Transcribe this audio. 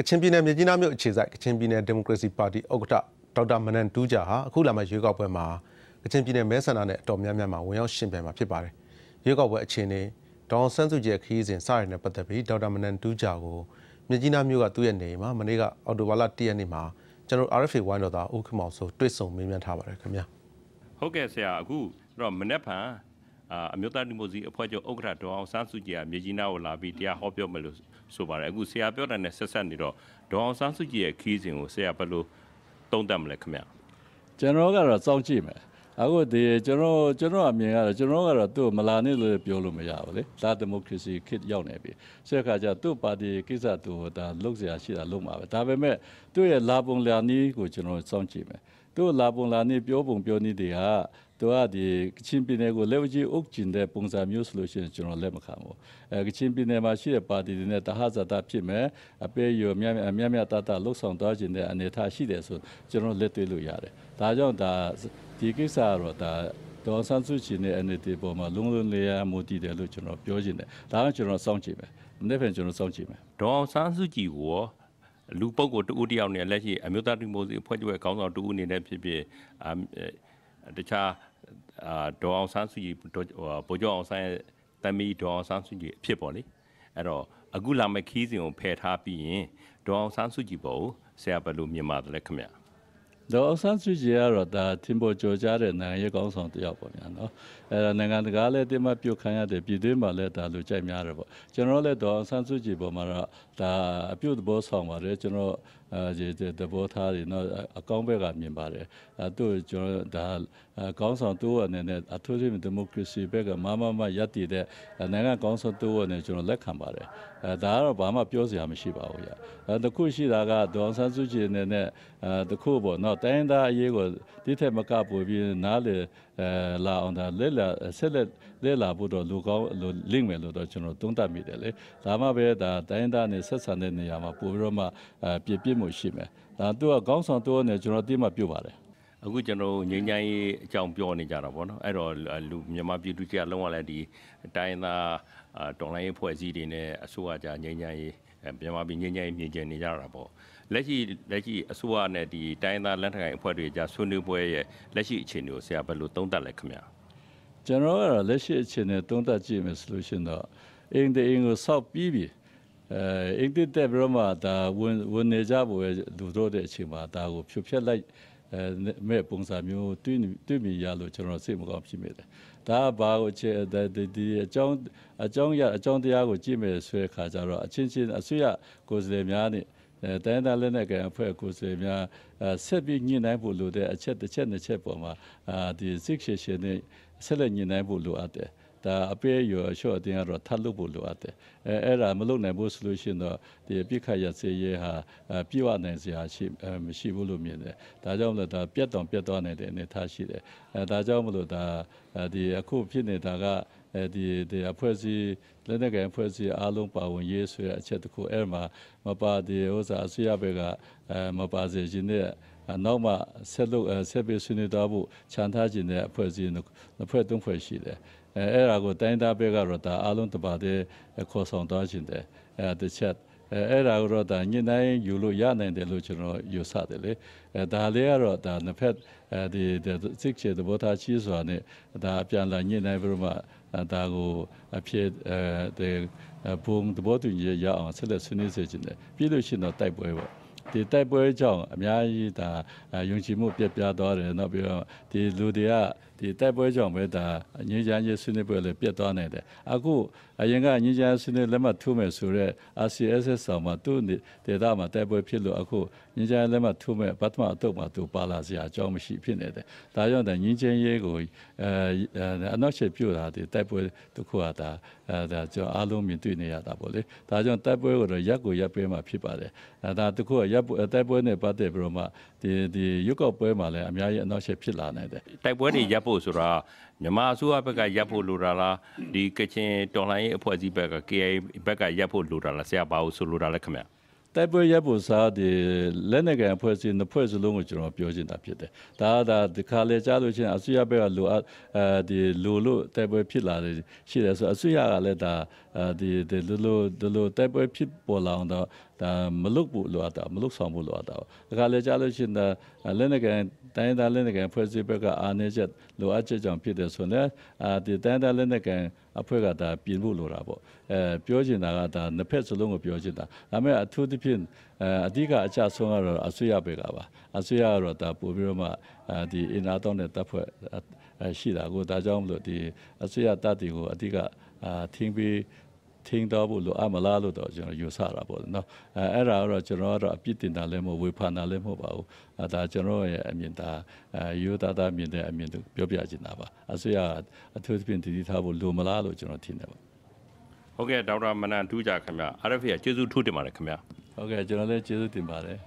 ကချင်ပြည်နယ်မြကြီးနားမြို့အခြေစိုက်ကချင်ပြည်နယ်ဒီမိုကရေစီပါတီဥက္ကဋ္ဌဒေါက်တာမနန်တူးဂျာဟာအခုလာမယ့်ရွေးကောက်ပွဲမှာကချင်ပြည်နယ်မဲဆန္ဒနဲ့အတော်များများမှာဝင်ရောက်ရှင်ပြိုင်မှာဖြစ်ပါတယ်။ရွေးကောက်ပွဲအခြေအနေဒေါအောင်ဆန်းစုကြည်ခရီးစဉ်စရတဲ့ပတ်သက်ပြီးဒေါက်တာမနန်တူးဂျာကိုမြကြီးနားမြို့ကသူ့ရဲ့နေအိမ်မှာမနေ့ကအော်တိုဘာလ၁ရက်နေ့မှာကျွန်တော် RFA ဝိုင်းတော်သားဦးခင်မောင်ဆိုတွေ့ဆုံမေးမြန်းထားပါတယ်ခင်ဗျာ။ဟုတ်ကဲ့ဆရာအခုတော့မနေ့ဖန်အမျိုးသားဒီမိုကရေစီအဖွဲ့ချုပ်ဥက္ကဋ္ဌဒေါအောင်ဆန်းစုကြည်ကမြေကြီးနားကိုလာပြီးတရားဟောပြောမယ်လို့ဆိုပါတယ်အခုဆရာပြောတာနဲ့ဆက်ဆက်နေတော့ဒေါအောင်ဆန်းစုကြည်ရဲ့ခီးစဉ်ကိုဆရာဘယ်လိုသုံးသပ်မလဲခင်ဗျကျွန်တော်ကတော့စောင့်ကြည့်မယ်အခုဒီကျွန်တော်ကျွန်တော်အမြင်ကတော့ကျွန်တော်ကတော့သူ့မလာနဲ့လို့ပြောလို့မရဘူးလေဒါဒီမိုကရေစီခေတ်ရောက်နေပြီဆက်ခါကျသူ့ပါတီကိစ္စသူဒါလုပ်เสียရှိတာလုပ်မှာပဲဒါပေမဲ့သူ့ရဲ့လာပုံလာနည်းကိုကျွန်တော်စောင့်ကြည့်မယ်သူ့လာပုံလာနေပြောပုံပြောနည်းတွေကသူကဒီကချင်ပြည်နယ်ကိုလက်ဝကြီးအုပ်ကျင်တဲ့ပုံစံမျိုးဆိုလို့ရှိရင်ကျွန်တော်လက်မခံဘူးအဲကချင်ပြည်နယ်မှာရှိတဲ့ပါတီတွေနဲ့တဟဇာတာဖြစ်မဲ့အပေရောမြတ်မြတ်မြတ်တတလှုပ်ဆောင်သွားခြင်းတဲ့အနေအထားရှိတယ်ဆိုကျွန်တော်လက်တွေ့လို့ရတယ်ဒါကြောင့်ဒါဒီကိစ္စကတော့ဒါဒေါ်ဆန်းစုကြည်နဲ့အနေဒီပေါ်မှာလုံးလုံးလေးရမူတည်တယ်လို့ကျွန်တော်ပြောခြင်းတယ်ဒါကကျွန်တော်စောင့်ကြည့်မယ်မနေ့ကကျွန်တော်စောင့်ကြည့်မယ်ဒေါ်ဆန်းစုကြည်ကိုလူပုဂ္ဂိုလ်တူဦးတယောက်နဲ့လက်ရှိအမျိုးသားဒီမိုကရေစီအဖွဲ့ချုပ်ရဲ့ခေါင်းဆောင်တူဦးအနေနဲ့ဖြစ်ဖြစ်တခြားအာဒေါ်အောင်ဆန်းစုကြည်ဗိုလ်ချုပ်အောင်ဆန်းရဲ့တမီဒေါ်အောင်ဆန်းစုကြည်အဖြစ်ပေါ့လေအဲ့တော့အခုလာမယ့်ခီးစဉ်ကိုဖယ်ထားပြီးရင်ဒေါ်အောင်ဆန်းစုကြည်ပေါ်ကိုဆရာဘယ်လိုမြင်ပါသလဲခင်ဗျာဒေါ်အောင်ဆန်းစုကြည်ကတော့ဒါတင်ပေါ်ကြော်ကြားတဲ့နိုင်ငံရေးကောင်းဆောင်တယောက်ပေါ့ဗျာနော်အဲဒါနိုင်ငံတကာလည်းတင်မပြုတ်ခံရတယ်ပြည်တွင်းမှာလည်းဒါလူကြိုက်များတယ်ပေါ့ကျွန်တော်လည်းဒေါ်အောင်ဆန်းစုကြည်ပေါ်မှာတော့ဒါအပြုတ်သဘောဆောင်ပါတယ်ကျွန်တော်အဲသဘောထားတွေနော်အကောင်းဘက်ကမြင်ပါတယ်အဲသူ့ကျွန်တော်ဒါကောင်းဆောင်သူ့အနေနဲ့အထူးသဖြင့်ဒီမိုကရေစီဘက်ကမမမရပ်တည်တဲ့နိုင်ငံကောင်းဆောင်သူ့အနေနဲ့ကျွန်တော်လက်ခံပါတယ်အဲဒါကတော့ဘာမှပြောစရာမရှိပါဘူးရအဲတခုရှိတာကဒေါန်ဆန်းစုကြည်အနေနဲ့အဲတခုပေါ့နော်တိုင်းသားအရေးကိုတိထက်မကပို့ပြီးနားလေအဲလာအောင်ဒါလက်လက်ဆက်လက်လဲလာဖို့တော့လူကောင်းလူလင့်မယ်လို့တော့ကျွန်တော်သုံးသပ်မိတယ်လေဒါမှပဲဒါတိုင်းသားနဲ့ဆက်ဆံတဲ့နေရာမှာပို့ပြီးတော့မှပြပြမှုရှိမယ်ဒါသူကကောင်းဆောင်တော့နေကျွန်တော်တိမှပြုတ်ပါတယ်အခုကျွန်တော်ငင်းချိုင်းရေးအကြောင်းပြောနေကြတာပေါ့နော်အဲ့တော့လူမြန်မာပြည်သူကြီးကလုံးဝလည်းဒီတိုင်းသားတော်လိုင်းရေးဖွဲ့စည်းတွေနဲ့အစိုးရကြငင်းချိုင်းရေးမြန်မာပြည်ငင်းချိုင်းရေးမြင်ကျင်နေကြတာပေါ့လက်ရှိလက်ရှိအစိုးရနဲ့ဒီတိုင်းသားလက်ထက်အဖွဲ့တွေကြဆွေးနွေးပွဲရဲ့လက်ရှိအခြေအနေကိုဆရာဘယ်လိုသုံးသပ်လဲခင်ဗျာကျွန်တော်ကလက်ရှိအခြေအနေတုံးတက်ကြည့်မယ်ဆိုလို့ရှိရင်တော့အင်းတဲ့အင်းကိုဆောက်ပြီးပြီအဲအင်းတဲ့တဲ့ဘရမဒါဝင်ဝင်နေကြပေါ်ရဲ့လူတို့တဲ့အချိန်မှာဒါကိုဖြုတ်ဖြက်လိုက်အဲမဲ့ပုံစံမျိုးတွေ့တွေ့မြင်ရလို့ကျွန်တော်စိတ်မကောင်းဖြစ်မိတယ်ဒါကဘာကိုအခြေဒီဒီအကြောင်းအကြောင်းရအကြောင်းတရားကိုကြည့်မယ်ဆိုတဲ့ခါကျတော့အချင်းချင်းအဆွေရကိုယ်စားလှယ်များနဲ့တိုင်းသားလက်နက်ကင်အဖွဲ့ကိုယ်စားလှယ်များဆက်ပြီးညှိနှိုင်းဖို့လိုတဲ့အချက်တစ်ချက်နှစ်ချက်ပေါ်မှာဒီစစ်ရှေရှင်နဲ့ဆက်လက်ညှိနှိုင်းဖို့လိုအပ်တယ်ဒါအပေးရောရှော့အတင်းကတော့ထပ်လုပ်ဖို့လိုအပ်တယ်အဲအဲ့ဒါမလုပ်နိုင်ဘူးဆိုလို့ရှိရင်တော့ဒီပြစ်ခတ်ရစေးရဲဟာပြည့်ဝနိုင်စရာရှိမရှိဘူးလို့မြင်တယ်ဒါကြောင့်မလို့ဒါပြတ်တောင်ပြတ်သွားနိုင်တဲ့အနေအထားရှိတယ်အဲဒါကြောင့်မလို့ဒါဒီအခုဖြစ်နေတာကအဲဒီဒီအဖွဲ့အစည်းလက်နက်ကင်အဖွဲ့အစည်းအားလုံးပါဝင် ရေးဆွဲအချက်တခုအဲ့မှာမပါတဲ့ဥစ္စာအစိုးရဘက်ကမပါစေခြင်းနဲ့နောက်မှဆက်လုပ်ဆက်ပြီးဆွေးနွေးသွားဖို့ခြံထားခြင်းနဲ့အဖွဲ့အစည်းနှစ်ဖွဲ့သုံးဖွဲ့ရှိတယ်အဲအဲ့ဒါကိုတိုင်းသားဘက်ကတော့ဒါအားလုံးတပါတဲ့ခေါ်ဆောင်သွားခြင်းတယ်အဲတစ်ချက်အဲအဲ့ဒါကိုတော့ဒါညှိနှိုင်းယူလို့ရနိုင်တယ်လို့ကျွန်တော်ယူဆတယ်လေအဲဒါလေးကတော့ဒါနှစ်ဖက်အဲဒီစစ်ချေသဘောထားရှိစွာနဲ့ဒါအပြန်လာညှိနှိုင်းပြီးမှဒါကိုအဖြစ်အဲဒီဘုံသဘောတူညီရအောင်ဆက်လက်ဆွေးနွေးစေချင်တယ်ပြီးလို့ရှိရင်တော့တိုက်ပွဲပေါ့ဒီတိုက်ပွဲကြောင့်အများကြီးဒါယုံကြည်မှုပြတ်ပြားသွားတယ်နောက်ပြီးတော့ဒီလူတွေကဒီတိုက်ပွဲကြောင့်ပဲဒါငြိမ်းချမ်းရေးဆွေးနွေးပွဲလည်းပြတ်သွားနိုင်တယ်အခုအရင်ကငြိမ်းချမ်းဆွေးနွေးလက်မှတ်ထိုးမယ်ဆိုတော့ RCSS ဆောင်မှာသူ့ဒေသမှာတိုက်ပွဲဖြစ်လို့အခုငြိမ်းချမ်းလက်မှတ်ထိုးမယ်ပတ်မအတုပ်မှာသူပါလာစရာအကြောင်းမရှိဖြစ်နေတယ်ဒါကြောင့်ဒါငြိမ်းချမ်းရေးကိုအဲအနောက်ချက်ပြုတ်တာဒီတိုက်ပွဲတစ်ခုကဒါအဲဒါကျွန်တော်အားလုံးမြင်တွေ့နေရတာပေါ့လေဒါကြောင့်တိုက်ပွဲကိုတော့ရက်ကိုရက်ပေးမှဖြစ်ပါတယ်အဲဒါတစ်ခုကရက်တိုက်ပွဲနဲ့ပတ်သက်ပြီးတော့မှဒီဒီရုပ်ောက်ပွဲမှာလည်းအများကြီးအနောက်ချက်ဖြစ်လာနိုင်တယ်တိုက်ပွဲတွေရက်ရပ်ဖို့ဆိုတာမြန်မာအစိုးရဘက်ကရပ်ဖို့လိုတာလားဒီကချင်တော်လှန်ရေးအဖွဲ့အစည်းဘက်က KIA ဘက်ကရပ်ဖို့လိုတာလားဆရာဘာလို့ဆိုလိုတာလဲခင်ဗျာတိုက်ပွဲရပ်ဖို့စားဒီလက်နက်ကန်အဖွဲ့အစည်းနှစ်ဖွဲ့စလုံးကိုကျွန်တော်ပြောချင်တာဖြစ်တယ်။ဒါကဒါဒီခါလေကြားလို့ချင်းအစိုးရဘက်ကလိုအပ်အဲဒီလိုလို့တိုက်ပွဲဖြစ်လာတယ်ရှိတယ်ဆိုအစိုးရကလည်းဒါဒီဒီလိုလိုဒီလိုတိုက်ပွဲဖြစ်ပေါ်လာအောင်တော့ဒါမလုတ်ဖို့လိုအပ်တာမလုတ်ဆောင်ဖို့လိုအပ်တာ။ဒါကလည်းကြားလို့ရှိရင်လက်နက်ကန်တိုင်းသားလက်နက်ကန်ဖွဲ့စည်းဘက်ကအားနည်းချက်လိုအပ်ချက်ကြောင့်ဖြစ်တယ်ဆိုရင်အဲဒီတိုင်းသားလက်နက်ကန်အဖွဲ့ကဒါပြင်ဖို့လိုတာပေါ့။အဲပြောချင်တာကဒါနှစ်ဖက်စလုံးကိုပြောချင်တာ။ဒါပေမဲ့အထူးသဖြင့်အဓိကအကျဆုံးကတော့အဆွေရပဲကပါ။အဆွေရကတော့ဒါပို့ပြီးတော့မှဒီအင်အားတောင်းတဲ့တပ်ဖွဲ့ရှိတာကိုဒါကြောင့်မလို့ဒီအဆွေရတပ်တွေကိုအဓိကအာသင်ပေးထိန်းတော်ဖို့လိုအပ်မလားလို့တော့ကျွန်တော်ယူဆတာပေါ့နော်အဲအဲ့ဒါတော့ကျွန်တော်ကတော့အပြစ်တင်တာလည်းမဟုတ်ဝေဖန်တာလည်းမဟုတ်ပါဘူးအဲဒါကျွန်တော်ရဲ့အမြင်ဒါရိုးသားသားမြင်တဲ့အမြင်ပြောပြချင်တာပါအစိုးရအထူးသဖြင့်တည်တည်ထားဖို့လိုမလားလို့ကျွန်တော်ထင်တယ်ပါဟုတ်ကဲ့ဒေါက်တာမနန်ထူးကြခင်ဗျ RFA ကျေးဇူးထူးတင်ပါတယ်ခင်ဗျဟုတ်ကဲ့ကျွန်တော်လည်းကျေးဇူးတင်ပါတယ်